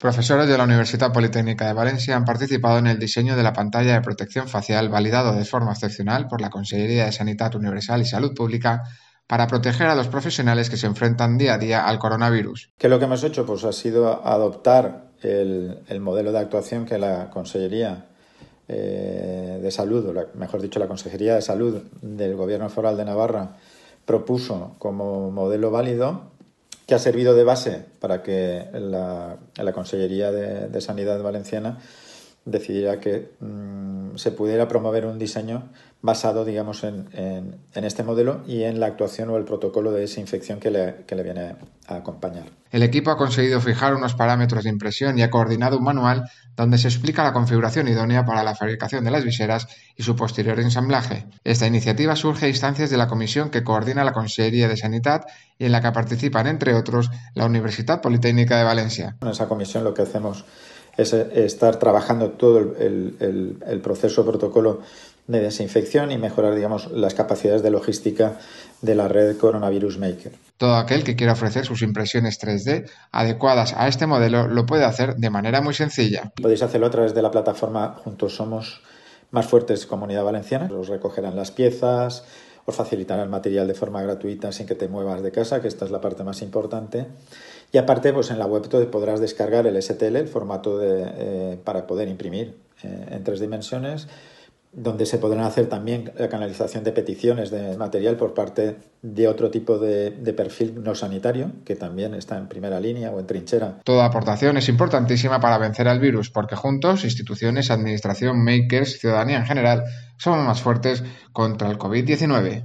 Profesores de la Universidad Politécnica de Valencia han participado en el diseño de la pantalla de protección facial validado de forma excepcional por la Consejería de Sanidad Universal y Salud Pública para proteger a los profesionales que se enfrentan día a día al coronavirus. ¿Qué lo que hemos hecho? Pues ha sido adoptar el, modelo de actuación que la Consejería eh, de Salud, o mejor dicho, la Consejería de Salud del Gobierno Foral de Navarra propuso como modelo válido que ha servido de base para que la, Consellería de Sanidad Valenciana decidiera que mm, se pudiera promover un diseño basado, digamos, en, este modelo y en la actuación o el protocolo de desinfección que le, que le viene a acompañar. El equipo ha conseguido fijar unos parámetros de impresión y ha coordinado un manual donde se explica la configuración idónea para la fabricación de las viseras y su posterior ensamblaje. Esta iniciativa surge a instancias de la comisión que coordina la Consejería de Sanidad y en la que participan, entre otros, la Universidad Politécnica de Valencia. En esa comisión lo que hacemos es eh, estar trabajando todo el, el, el proceso protocolo de desinfección y mejorar, digamos, las capacidades de logística de la red Coronavirus Maker. Todo aquel que quiera ofrecer sus impresiones 3D adecuadas a este modelo lo puede hacer de manera muy sencilla. Podéis hacerlo a través de la plataforma Juntos Somos Más Fuertes Comunidad Valenciana. Os recogerán las piezas, facilitar el material de forma gratuita sin que te muevas de casa, que esta es la parte más importante. Y aparte, pues en la web podrás descargar el STL, el formato eh, para poder imprimir eh, en tres dimensiones donde se podrán hacer también la canalización de peticiones de material por parte de otro tipo de, perfil no sanitario, que también está en primera línea o en trinchera. Toda aportación es importantísima para vencer al virus, porque juntos, instituciones, administración, makers, ciudadanía en general, somos más fuertes contra el COVID-19.